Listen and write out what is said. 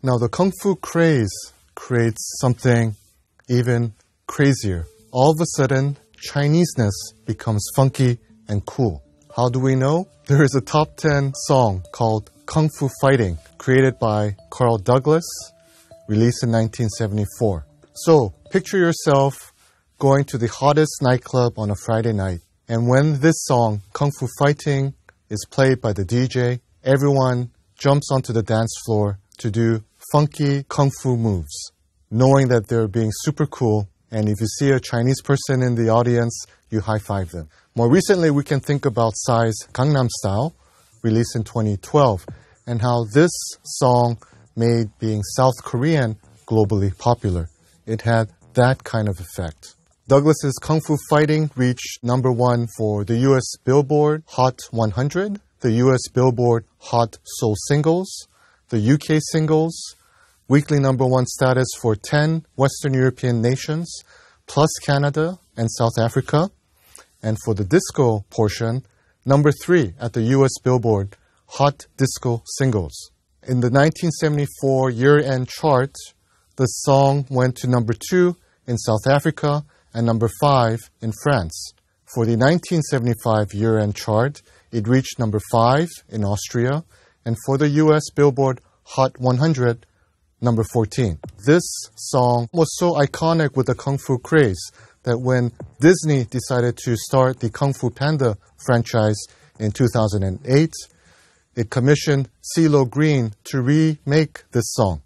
Now, the kung fu craze creates something even crazier. All of a sudden, Chineseness becomes funky and cool. How do we know? There is a top 10 song called Kung Fu Fighting, created by Carl Douglas, released in 1974. So, picture yourself going to the hottest nightclub on a Friday night. And when this song, Kung Fu Fighting, is played by the DJ, everyone jumps onto the dance floor to do funky kung fu moves, knowing that they're being super cool. And if you see a Chinese person in the audience, you high five them. More recently, we can think about Psy's Gangnam Style, released in 2012, and how this song made being South Korean globally popular. It had that kind of effect. Douglas's Kung Fu Fighting reached number one for the US Billboard Hot 100, the US Billboard Hot Soul Singles, the UK Singles, weekly number one status for 10 Western European nations, plus Canada and South Africa. And for the disco portion, number three at the US Billboard Hot Disco Singles. In the 1974 year end chart, the song went to number two in South Africa and number five in France. For the 1975 year end chart, it reached number five in Austria, and for the US Billboard Hot 100, Number 14. This song was so iconic with the Kung Fu craze that when Disney decided to start the Kung Fu Panda franchise in 2008, it commissioned CeeLo Green to remake this song.